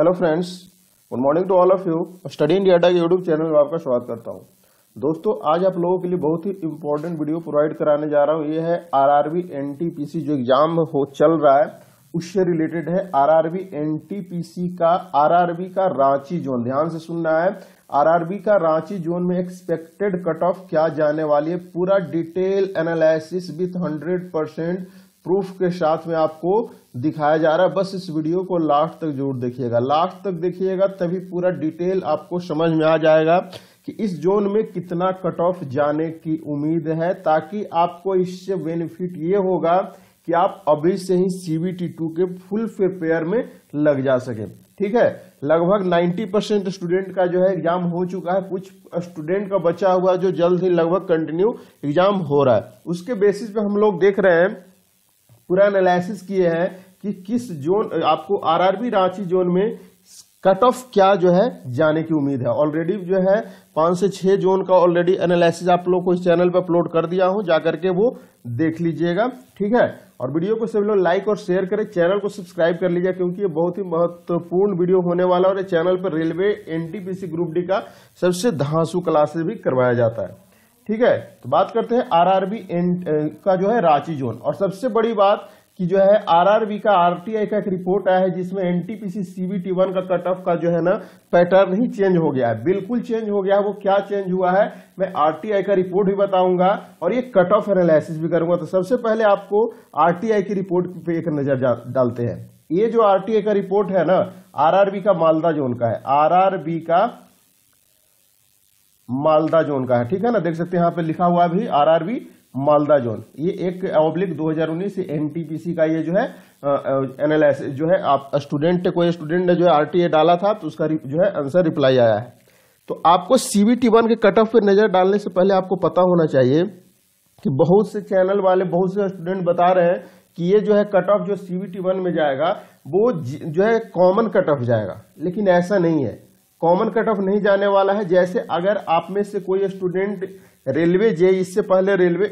hello friends good morning to all of you study in data के YouTube channel में आपका स्वागत करता हूँ दोस्तों आज आप लोगों के लिए बहुत ही इम्पोर्टेंट वीडियो प्रोवाइड कराने जा रहा हूँ ये है आरआरबी एनटीपीसी जो एग्जाम हो चल रहा है उससे रिलेटेड है आरआरबी एनटीपीसी का आरआरबी का रांची जोन ध्यान से सुनना है आरआरबी का रांची जोन में एक्सपेक्टेड कट ऑफ क्या जाने वाली है पूरा detail analysis with hundred percent proof के साथ में आपको दिखाया जा रहा है बस इस वीडियो को लास्ट तक जरूर देखिएगा लास्ट तक देखिएगा तभी पूरा डिटेल आपको समझ में आ जाएगा कि इस जोन में कितना कट ऑफ जाने की उम्मीद है ताकि आपको इससे बेनिफिट ये होगा कि आप अभी से ही सीबीटी टू के फुल प्रिपेयर में लग जा सके ठीक है लगभग 90 परसेंट स्टूडेंट का जो है एग्जाम हो चुका है कुछ स्टूडेंट का बचा हुआ जो जल्द ही लगभग कंटिन्यू एग्जाम हो रहा है उसके बेसिस पे हम लोग देख रहे हैं पूरा एनालिसिस किए हैं कि किस जोन आपको आरआरबी रांची जोन में कट ऑफ क्या जो है जाने की उम्मीद है ऑलरेडी जो है पांच से छह जोन का ऑलरेडी एनालिसिस आप लोग को इस चैनल पर अपलोड कर दिया हूं जाकर के वो देख लीजिएगा ठीक है और वीडियो को सभी लोग लाइक और शेयर करें चैनल को सब्सक्राइब कर लीजिए क्योंकि ये बहुत ही महत्वपूर्ण वीडियो होने वाला है और चैनल पर रेलवे एनटीपीसी ग्रुप डी का सबसे धांसू क्लासेस भी करवाया जाता है ठीक है तो बात करते हैं आरआरबी uh, का जो है रांची जोन और सबसे बड़ी बात कि जो है आरआरबी का आरटीआई का एक रिपोर्ट आया है जिसमें एनटीपीसी सीबीटी वन का कट ऑफ का जो है ना पैटर्न ही चेंज हो गया है बिल्कुल चेंज हो गया है वो क्या चेंज हुआ है मैं आरटीआई का रिपोर्ट भी बताऊंगा और ये कट ऑफ एनालिसिस भी करूंगा तो सबसे पहले आपको आरटीआई की रिपोर्ट पे एक नजर डालते हैं ये जो आरटीआई का रिपोर्ट है ना आरआरबी का मालदा जोन का है आरआरबी का मालदा जोन का है ठीक है ना देख सकते हैं यहाँ पे लिखा हुआ भी आरआरबी मालदा जोन ये एक ऑब्लिक 2019 से एनटीपीसी का ये जो है एनालिस जो है आप स्टूडेंट कोई स्टूडेंट ने जो है आरटीए डाला था तो उसका जो है आंसर रिप्लाई आया है तो आपको सीबीटी वन के कट ऑफ पे नजर डालने से पहले आपको पता होना चाहिए कि बहुत से चैनल वाले बहुत से स्टूडेंट बता रहे हैं कि ये जो है कट ऑफ जो सीबीटी वन में जाएगा वो जो है कॉमन कट ऑफ जाएगा लेकिन ऐसा नहीं है कॉमन कट ऑफ नहीं जाने वाला है जैसे अगर आप में से कोई स्टूडेंट रेलवे जेई इससे पहले रेलवे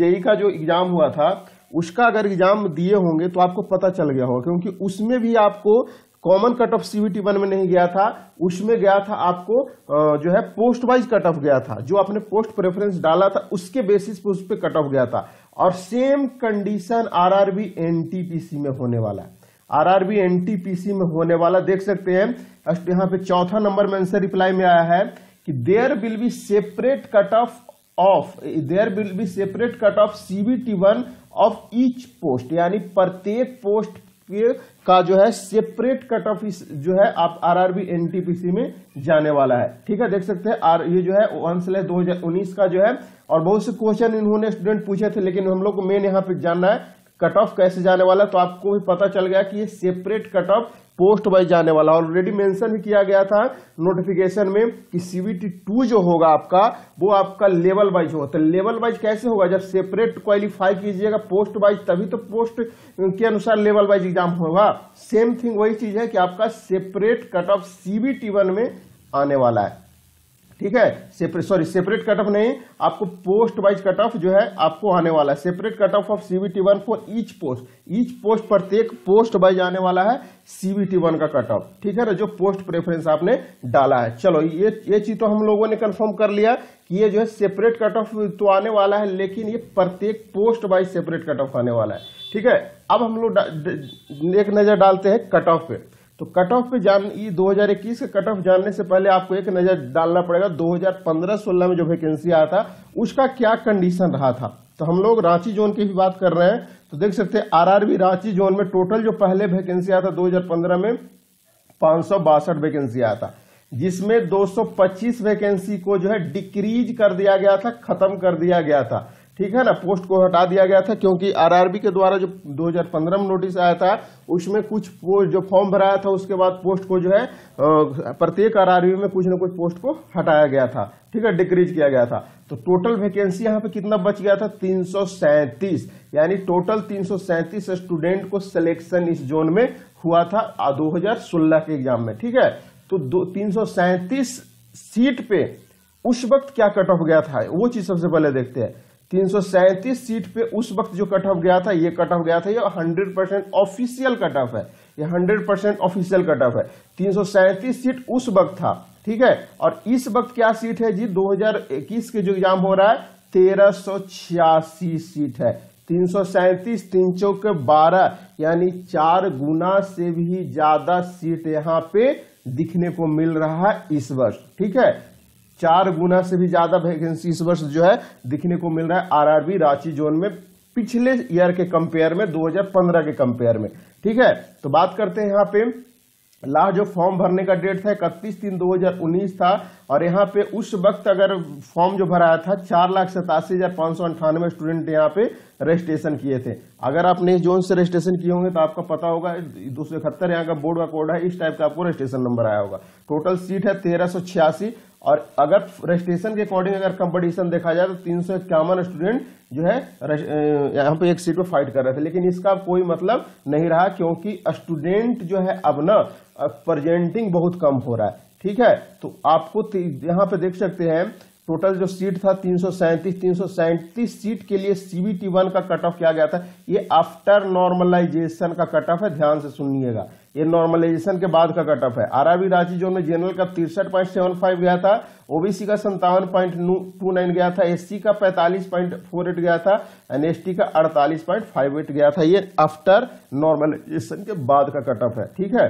जेई e का जो एग्जाम हुआ था उसका अगर एग्जाम दिए होंगे तो आपको पता चल गया होगा क्योंकि उसमें भी आपको common cut off CBT one में नहीं गया था उसमें गया था आपको जो है पोस्ट वाइज कट ऑफ गया था जो आपने पोस्ट प्रेफरेंस डाला था उसके बेसिस पे उस पर कट ऑफ गया था और सेम कंडीशन आरआरबी एनटीपीसी में होने वाला है आरआरबी एनटीपीसी में होने वाला देख सकते हैं यहाँ पे चौथा नंबर में आंसर रिप्लाई में आया है कि there will be separate cut off of there will be separate cut off CBT one of each post यानी प्रत्येक पोस्ट का जो है सेपरेट कट ऑफ जो है आप आरआरबी एनटीपीसी में जाने वाला है ठीक है देख सकते हैं आर ये जो है वन स्लैश दो का जो है और बहुत से क्वेश्चन इन्होंने स्टूडेंट पूछे थे लेकिन हम लोग को मेन यहाँ पे जानना है कट ऑफ कैसे जाने वाला तो आपको भी पता चल गया कि ये separate cut off post wise जाने वाला ऑलरेडी मेंशन भी किया गया था नोटिफिकेशन में कि सीबीटी टू जो होगा आपका वो आपका लेवल वाइज होगा तो लेवल वाइज कैसे होगा जब सेपरेट क्वालिफाई कीजिएगा पोस्ट वाइज तभी तो पोस्ट के अनुसार लेवल वाइज एग्जाम होगा सेम थिंग वही चीज है कि आपका separate cut off CBT one में आने वाला है ठीक है separate sorry separate cut off नहीं आपको पोस्ट वाइज कट ऑफ जो है आपको आने वाला है separate cut off of CBT one for each post each post प्रत्येक पोस्ट वाइज आने वाला है सीबीटी वन का कट ऑफ ठीक है ना जो पोस्ट प्रेफरेंस आपने डाला है चलो ये ये चीज तो हम लोगों ने कंफर्म कर लिया कि ये जो है सेपरेट कट ऑफ तो आने वाला है लेकिन ये प्रत्येक post wise separate cut off आने वाला है ठीक है अब हम लोग एक नजर डालते हैं कट ऑफ पे तो कट ऑफ पे जान ये 2021 के कट ऑफ जानने से पहले आपको एक नजर डालना पड़ेगा 2015-16 में जो वैकेंसी आया था उसका क्या कंडीशन रहा था तो हम लोग रांची जोन की भी बात कर रहे हैं तो देख सकते हैं आरआरबी रांची जोन में टोटल जो पहले वैकेंसी आया था 2015 में पांच वैकेंसी आया था जिसमें पच्चीस वैकेंसी को जो है डिक्रीज कर दिया गया था खत्म कर दिया गया था ठीक है ना पोस्ट को हटा दिया गया था क्योंकि आरआरबी के द्वारा जो 2015 में नोटिस आया था उसमें कुछ पोस्ट जो फॉर्म भराया था उसके बाद पोस्ट को जो है प्रत्येक आरआरबी में कुछ ना कुछ पोस्ट को हटाया गया था ठीक है डिक्रीज किया गया था तो टोटल वैकेंसी यहाँ पे कितना बच गया था तीन यानी टोटल तीन स्टूडेंट को सिलेक्शन इस जोन में हुआ था दो के एग्जाम में ठीक है तो दो तीन सीट पे उस वक्त क्या कट ऑफ गया था वो चीज सबसे पहले देखते हैं तीन सीट पे उस वक्त जो कट ऑफ गया था ये कट ऑफ गया था ये 100 परसेंट ऑफिशियल कट ऑफ है ये 100 परसेंट ऑफिशियल कट ऑफ है तीन सीट उस वक्त था ठीक है और इस वक्त क्या सीट है जी 2021 के जो एग्जाम हो रहा है तेरह सीट है तीन सौ सैंतीस तीन चौके बारह यानी चार गुना से भी ज्यादा सीट यहाँ पे दिखने को मिल रहा है इस वर्ष ठीक है चार गुना से भी ज्यादा वैकेंसी इस वर्ष जो है दिखने को मिल रहा है आरआरबी रांची जोन में पिछले ईयर के कंपेयर में 2015 के कंपेयर में ठीक है तो बात करते हैं यहाँ पे लास्ट जो फॉर्म भरने का डेट था इकतीस तीन 2019 था और यहाँ पे उस वक्त अगर फॉर्म जो भराया था चार लाख सतासी हजार पांच सौ अंठानवे स्टूडेंट यहाँ पे रजिस्ट्रेशन किए थे अगर आप इस जोन से रजिस्ट्रेशन किए होंगे तो आपका पता होगा दो सौ इकहत्तर यहाँ का बोर्ड का कोड है इस टाइप का आपको रजिस्ट्रेशन नंबर आया होगा टोटल सीट है तेरह सौ छियासी और अगर रजिस्ट्रेशन के अकॉर्डिंग अगर कंपटीशन देखा जाए तो तीन सौ इक्यावन स्टूडेंट जो है यहाँ पे एक सीट पे फाइट कर रहे थे लेकिन इसका कोई मतलब नहीं रहा क्योंकि स्टूडेंट जो है अब ना प्रेजेंटिंग बहुत कम हो रहा है ठीक है तो आपको यहाँ पे देख सकते हैं टोटल जो सीट था तीन सौ सैंतीस तीन सौ सैंतीस सीट के लिए सीबीटी वन का कट ऑफ किया गया था ये आफ्टर नॉर्मलाइजेशन का कट ऑफ है ध्यान से सुनिएगा ये नॉर्मलाइजेशन के बाद का कट ऑफ है आरआरबी रांची जोन में जनरल का तिरसठ पॉइंट सेवन फाइव गया था ओबीसी का संतावन पॉइंट टू नाइन गया था एससी का पैंतालीस पॉइंट फोर एट गया था एनएसटी का अड़तालीस पॉइंट फाइव एट गया था ये आफ्टर नॉर्मलाइजेशन के बाद का कट ऑफ है ठीक है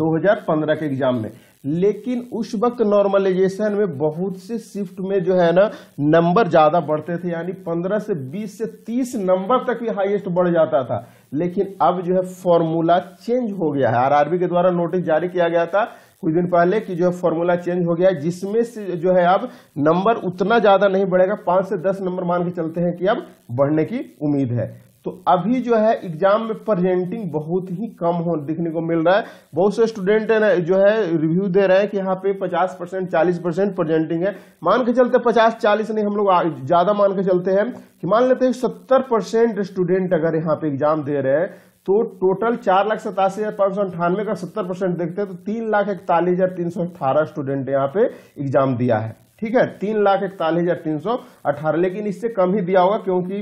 2015 के एग्जाम में लेकिन उस वक्त नॉर्मलाइजेशन में बहुत से शिफ्ट में जो है ना नंबर ज़्यादा बढ़ते थे यानी 15 से 20 से 30 नंबर तक भी हाईएस्ट बढ़ जाता था लेकिन अब जो है फॉर्मूला चेंज हो गया है आरआरबी के द्वारा नोटिस जारी किया गया था कुछ दिन पहले कि जो है फॉर्मूला चेंज हो गया जिसमें से जो है अब नंबर उतना ज़्यादा नहीं बढ़ेगा पांच से दस नंबर मान के चलते हैं कि अब बढ़ने की उम्मीद है तो अभी जो है एग्जाम में प्रेजेंटिंग बहुत ही कम हो दिखने को मिल रहा है बहुत से स्टूडेंट जो है रिव्यू दे रहे हैं कि यहाँ पे 50 परसेंट चालीस परसेंट प्रेजेंटिंग है मान के चलते 50 40 नहीं हम लोग ज्यादा मान के चलते हैं कि मान लेते हैं 70 परसेंट स्टूडेंट अगर यहाँ पे एग्जाम दे रहे हैं तो टोटल चार लाख सतासी हजार पांच सौ अंठानवे का सत्तर परसेंट देखते हैं तो तीन लाख इकतालीस हजार तीन सौ अठारह स्टूडेंट यहाँ पे एग्जाम दिया है ठीक है तीन लाख इकतालीस हजार तीन सौ अठारह लेकिन इससे कम ही दिया होगा क्योंकि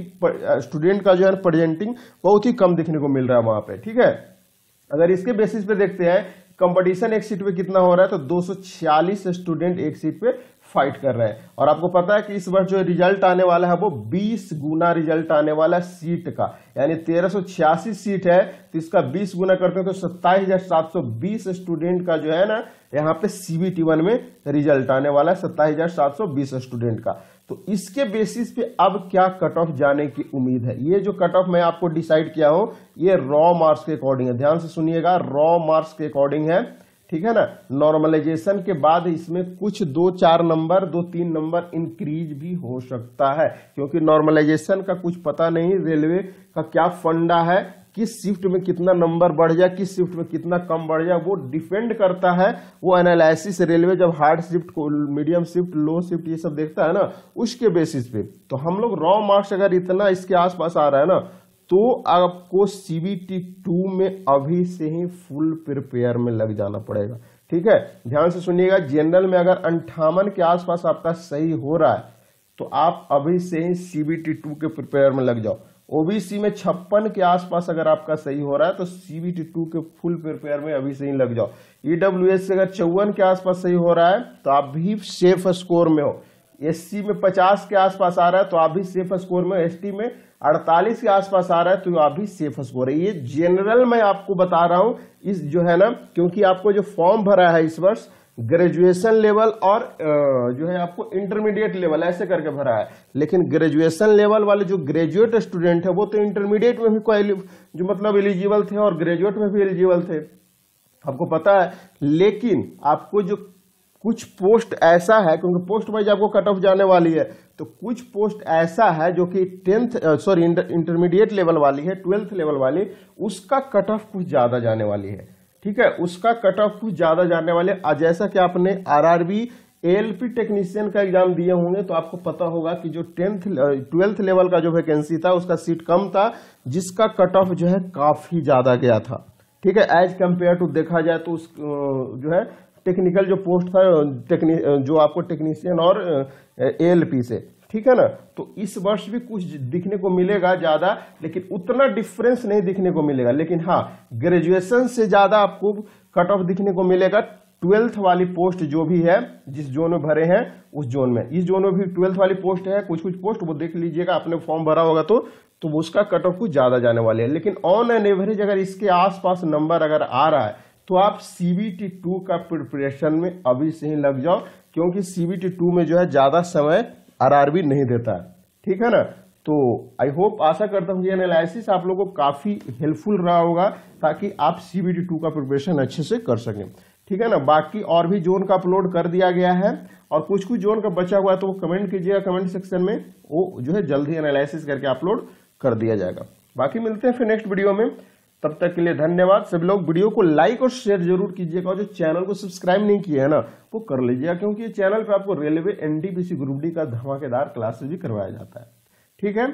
स्टूडेंट का जो है प्रेजेंटिंग बहुत ही कम देखने को मिल रहा है वहां पे ठीक है अगर इसके बेसिस पे देखते हैं कंपटीशन एक सीट पे कितना हो रहा है तो 246 स्टूडेंट एक सीट पे फाइट कर रहे हैं और आपको पता है कि इस बार जो रिजल्ट आने वाला है वो 20 गुना रिजल्ट आने वाला सीट का यानी तेरह सीट है तो इसका 20 गुना करते हैं तो सत्ताईस स्टूडेंट का जो है ना यहाँ पे सीबीटी वन में रिजल्ट आने वाला है सत्ताईस स्टूडेंट का तो इसके बेसिस पे अब क्या कट ऑफ जाने की उम्मीद है ये जो कट ऑफ मैं आपको डिसाइड किया हूं ये रॉ मार्क्स के अकॉर्डिंग है ध्यान से सुनिएगा रॉ मार्क्स के अकॉर्डिंग है ठीक है ना नॉर्मलाइजेशन के बाद इसमें कुछ दो चार नंबर दो तीन नंबर इंक्रीज भी हो सकता है क्योंकि नॉर्मलाइजेशन का कुछ पता नहीं रेलवे का क्या फंडा है किस शिफ्ट में कितना नंबर बढ़ जाए किस शिफ्ट में कितना कम बढ़ जाए वो डिपेंड करता है वो एनालिसिस रेलवे जब हार्ड शिफ्ट को मीडियम शिफ्ट लो शिफ्ट ये सब देखता है ना उसके बेसिस पे तो हम लोग रॉ मार्क्स अगर इतना इसके आसपास आ रहा है ना तो आपको सीबीटी टू में अभी से ही फुल प्रिपेयर में लग जाना पड़ेगा ठीक है ध्यान से सुनिएगा जनरल में अगर अंठावन के आसपास आपका सही हो रहा है तो आप अभी से ही सीबीटी टू के प्रिपेयर में लग जाओ ओबीसी में छप्पन के आसपास अगर आपका सही हो रहा है तो सीबीटी टू के फुल प्रिपेयर में अभी से ही लग जाओ ईडब्ल्यू e एस अगर चौवन के आसपास सही हो रहा है तो आप भी सेफ स्कोर में हो एससी में 50 के आसपास आ रहा है तो आप भी सेफ स्कोर में एसटी में 48 के आसपास आ रहा है तो आप भी सेफ स्कोर है ये जनरल मैं आपको बता रहा हूँ इस जो है ना क्योंकि आपको जो फॉर्म भरा है इस वर्ष ग्रेजुएशन लेवल और जो है आपको इंटरमीडिएट लेवल ऐसे करके भरा है लेकिन ग्रेजुएशन लेवल वाले जो ग्रेजुएट स्टूडेंट है वो तो इंटरमीडिएट में भी जो मतलब एलिजिबल थे और ग्रेजुएट में भी एलिजिबल थे आपको पता है लेकिन आपको जो कुछ पोस्ट ऐसा है क्योंकि पोस्ट वाइज आपको कट ऑफ जाने वाली है तो कुछ पोस्ट ऐसा है जो कि टेंथ सॉरी इंटरमीडिएट लेवल वाली है ट्वेल्थ लेवल वाली उसका कट ऑफ कुछ ज़्यादा जाने वाली है ठीक है उसका कट ऑफ कुछ ज़्यादा जाने वाले जैसा कि आपने आरआरबी एएलपी टेक्नीशियन का एग्जाम दिए होंगे तो आपको पता होगा कि जो टेंथ ट्वेल्थ लेवल का जो वैकेंसी था उसका सीट कम था जिसका कट ऑफ जो है काफ़ी ज़्यादा गया था ठीक है एज कंपेयर टू देखा जाए तो उस जो है टेक्निकल जो पोस्ट था जो आपको टेक्नीशियन और एएलपी से ठीक है ना तो इस वर्ष भी कुछ दिखने को मिलेगा ज्यादा लेकिन उतना डिफरेंस नहीं दिखने को मिलेगा लेकिन हाँ ग्रेजुएशन से ज्यादा आपको कट ऑफ दिखने को मिलेगा ट्वेल्थ वाली पोस्ट जो भी है जिस जोन में भरे हैं उस जोन में इस जोन में भी ट्वेल्थ वाली पोस्ट है कुछ कुछ पोस्ट वो देख लीजिएगा आपने फॉर्म भरा होगा तो तो उसका कट ऑफ कुछ ज्यादा जाने वाले है लेकिन ऑन एन एवरेज अगर इसके आसपास नंबर अगर आ रहा है तो आप सी बी टी टू का प्रिपरेशन में अभी से ही लग जाओ क्योंकि सी बी टी टू में जो है ज़्यादा समय आर आर बी नहीं देता है ठीक है ना तो आई होप आशा करता हूँ ये एनालिसिस आप लोगों को काफ़ी हेल्पफुल रहा होगा ताकि आप सी बी टी टू का प्रिपरेशन अच्छे से कर सकें ठीक है ना बाकी और भी जोन का अपलोड कर दिया गया है और कुछ कुछ जोन का बचा हुआ है तो वो कमेंट कीजिएगा कमेंट सेक्शन में वो जो है जल्दी एनालिसिस करके अपलोड कर दिया जाएगा बाकी मिलते हैं फिर नेक्स्ट वीडियो में तब तक के लिए धन्यवाद सभी लोग वीडियो को लाइक और शेयर जरूर कीजिएगा जो चैनल को सब्सक्राइब नहीं किया है ना वो कर लीजिएगा क्योंकि चैनल पर आपको रेलवे एनडीपीसी ग्रुप डी का धमाकेदार क्लासेस भी करवाया जाता है ठीक है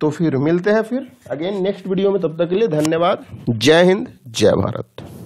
तो फिर मिलते हैं फिर अगेन नेक्स्ट वीडियो में तब तक के लिए धन्यवाद जय हिंद जय भारत